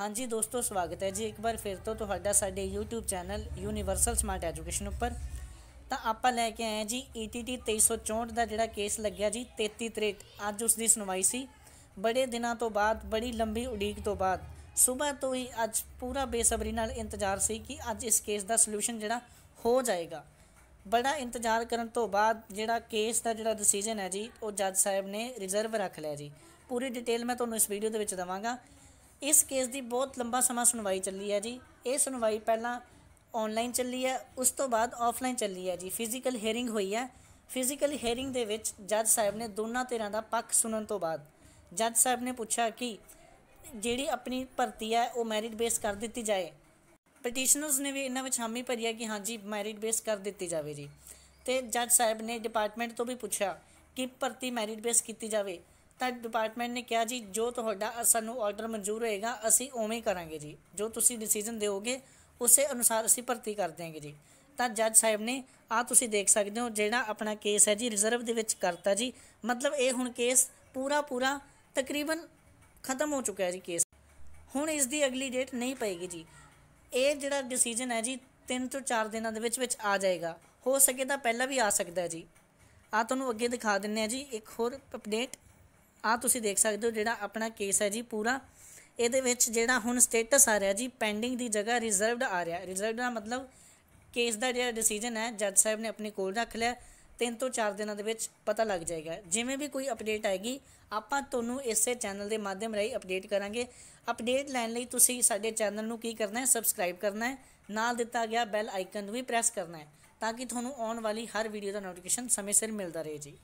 ਹਾਂਜੀ ਦੋਸਤੋ ਸਵਾਗਤ ਹੈ ਜੀ ਇੱਕ ਵਾਰ ਫਿਰ ਤੋਂ ਤੁਹਾਡਾ ਸਾਡੇ YouTube channel universal smart education ਉੱਪਰ ਤਾਂ ਆਪਾਂ ਲੈ ਕੇ ਆਏ ਜੀ ETT 2364 ਦਾ ਜਿਹੜਾ ਕੇਸ ਲੱਗਿਆ ਜੀ 33 ਤਰੀਕ ਅੱਜ ਉਸ ਦੀ ਸੁਣਵਾਈ ਸੀ ਬੜੇ ਦਿਨਾਂ ਤੋਂ ਬਾਅਦ ਬੜੀ ਲੰਬੀ ਉਡੀਕ ਤੋਂ ਬਾਅਦ ਸਵੇਰ ਤੋਂ ਹੀ ਅੱਜ ਪੂਰਾ ਬੇਸਬਰੀ ਨਾਲ ਇੰਤਜ਼ਾਰ ਸੀ ਕਿ ਅੱਜ ਇਸ ਕੇਸ ਦਾ ਸੋਲੂਸ਼ਨ ਜਿਹੜਾ ਹੋ ਜਾਏਗਾ ਬੜਾ ਇੰਤਜ਼ਾਰ ਕਰਨ ਤੋਂ ਬਾਅਦ ਜਿਹੜਾ ਕੇਸ ਦਾ ਜਿਹੜਾ ਡਿਸੀਜਨ ਹੈ ਜੀ ਉਹ ਜੱਜ ਸਾਹਿਬ ਨੇ ਰਿਜ਼ਰਵ ਰੱਖ ਲਿਆ ਜੀ ਪੂਰੀ ਡਿਟੇਲ ਮੈਂ ਤੁਹਾਨੂੰ ਇਸ ਵੀਡੀਓ ਦੇ ਵਿੱਚ ਦਵਾਂਗਾ ਇਸ ਕੇਸ ਦੀ ਬਹੁਤ ਲੰਬਾ ਸਮਾਂ ਸੁਣਵਾਈ ਚੱਲੀ ਹੈ ਜੀ ਇਹ ਸੁਣਵਾਈ ਪਹਿਲਾਂ ਆਨਲਾਈਨ ਚੱਲੀ ਹੈ ਉਸ ਤੋਂ ਬਾਅਦ ਆਫਲਾਈਨ ਚੱਲੀ ਹੈ ਜੀ ਫਿਜ਼ੀਕਲ ਹੀਅਰਿੰਗ ਹੋਈ ਹੈ ਫਿਜ਼ੀਕਲ ਹੀਅਰਿੰਗ ਦੇ ਵਿੱਚ ਜੱਜ ਸਾਹਿਬ ਨੇ ਦੋਨਾਂ ਧਿਰਾਂ ਦਾ ਪੱਖ ਸੁਣਨ ਤੋਂ ਬਾਅਦ ਜੱਜ ਸਾਹਿਬ ਨੇ ਪੁੱਛਿਆ ਕਿ ਜਿਹੜੀ ਆਪਣੀ ਭਰਤੀ ਹੈ ਉਹ ਮੈਰਿਟ ਬੇਸ ਕਰ ਦਿੱਤੀ ਜਾਏ ਪਟੀਸ਼ਨਰਸ ਨੇ ਵੀ ਇਹਨਾਂ ਵਿੱਚ ਹਾਮੀ ਭਰੀ ਹੈ ਕਿ ਹਾਂਜੀ ਮੈਰਿਟ ਬੇਸ ਕਰ ਦਿੱਤੀ ਜਾਵੇ ਜੀ ਤੇ ਜੱਜ ਸਾਹਿਬ ਨੇ ਡਿਪਾਰਟਮੈਂਟ ਤੋਂ ਵੀ ਪੁੱਛਿਆ ਕਿ ਭਰਤੀ ਮੈਰਿਟ ਬੇਸ ਕੀਤੀ ਜਾਵੇ ਤਾਂ ਡਿਪਾਰਟਮੈਂਟ ਨੇ ਕਿਹਾ ਜੀ ਜੋ ਤੁਹਾਡਾ ਸਾਨੂੰ ਆਰਡਰ ਮਨਜ਼ੂਰ ਹੋਏਗਾ ਅਸੀਂ ਉਵੇਂ ਕਰਾਂਗੇ ਜੀ ਜੋ ਤੁਸੀਂ ਡਿਸੀਜਨ ਦਿਓਗੇ ਉਸੇ ਅਨੁਸਾਰ ਅਸੀਂ ਭਰਤੀ ਕਰ ਦਿਆਂਗੇ ਜੀ ਤਾਂ ਜੱਜ ਸਾਹਿਬ ਨੇ ਆ ਤੁਸੀਂ ਦੇਖ ਸਕਦੇ ਹੋ ਜਿਹੜਾ ਆਪਣਾ ਕੇਸ ਹੈ ਜੀ ਰਿਜ਼ਰਵ ਦੇ ਵਿੱਚ ਕਰਤਾ ਜੀ ਮਤਲਬ ਇਹ ਹੁਣ ਕੇਸ ਪੂਰਾ ਪੂਰਾ ਤਕਰੀਬਨ ਖਤਮ ਹੋ ਚੁੱਕਿਆ ਜੀ ਕੇਸ ਹੁਣ ਇਸ ਦੀ ਅਗਲੀ ਡੇਟ ਨਹੀਂ ਪਏਗੀ ਜੀ ਇਹ ਜਿਹੜਾ ਡਿਸੀਜਨ ਹੈ ਜੀ 3 ਤੋਂ 4 ਦਿਨਾਂ ਦੇ ਵਿੱਚ ਵਿੱਚ ਆ ਜਾਏਗਾ ਹੋ ਸਕੇ ਤਾਂ ਪਹਿਲਾਂ ਵੀ ਆ ਸਕਦਾ ਹੈ ਜੀ ਆ ਤੁਹਾਨੂੰ ਅੱਗੇ ਦਿਖਾ ਦਿੰਨੇ ਆ ਜੀ ਇੱਕ ਹੋਰ ਅਪਡੇਟ ਆ ਤੁਸੀਂ ਦੇਖ ਸਕਦੇ ਹੋ ਜਿਹੜਾ ਆਪਣਾ ਕੇਸ ਹੈ ਜੀ ਪੂਰਾ ਇਹਦੇ ਵਿੱਚ ਜਿਹੜਾ ਹੁਣ ਸਟੇਟਸ ਆ ਰਿਹਾ ਜੀ ਪੈਂਡਿੰਗ ਦੀ ਜਗ੍ਹਾ ਰਿਜ਼ਰਵਡ ਆ ਰਿਹਾ ਰਿਜ਼ਰਵਡ ਦਾ ਮਤਲਬ ਕੇਸ ਦਾ ਜਿਹੜਾ ਡਿਸੀਜਨ ਹੈ ਜੱਜ ਸਾਹਿਬ ਨੇ ਆਪਣੇ ਕੋਲ ਰੱਖ ਲਿਆ ਤਿੰਨ ਤੋਂ ਚਾਰ ਦਿਨਾਂ ਦੇ ਵਿੱਚ ਪਤਾ ਲੱਗ ਜਾਏਗਾ ਜਿਵੇਂ ਵੀ ਕੋਈ ਅਪਡੇਟ ਆਏਗੀ ਆਪਾਂ ਤੁਹਾਨੂੰ ਇਸੇ ਚੈਨਲ ਦੇ ਮਾਧਿਅਮ ਰਾਹੀਂ ਅਪਡੇਟ ਕਰਾਂਗੇ ਅਪਡੇਟ ਲੈਣ ਲਈ ਤੁਸੀਂ ਸਾਡੇ ਚੈਨਲ ਨੂੰ ਕੀ ਕਰਨਾ ਹੈ ਸਬਸਕ੍ਰਾਈਬ ਕਰਨਾ ਹੈ ਨਾਲ ਦਿੱਤਾ ਗਿਆ ਬੈਲ ਆਈਕਨ ਨੂੰ ਵੀ ਪ੍ਰੈਸ ਕਰਨਾ ਹੈ ਤਾਂ ਕਿ ਤੁਹਾਨੂੰ ਆਉਣ ਵਾਲੀ ਹਰ ਵੀਡੀਓ ਦਾ ਨੋਟੀਫਿਕੇਸ਼ਨ ਸਮੇਂ ਸਿਰ ਮਿਲਦਾ ਰਹੇ ਜੀ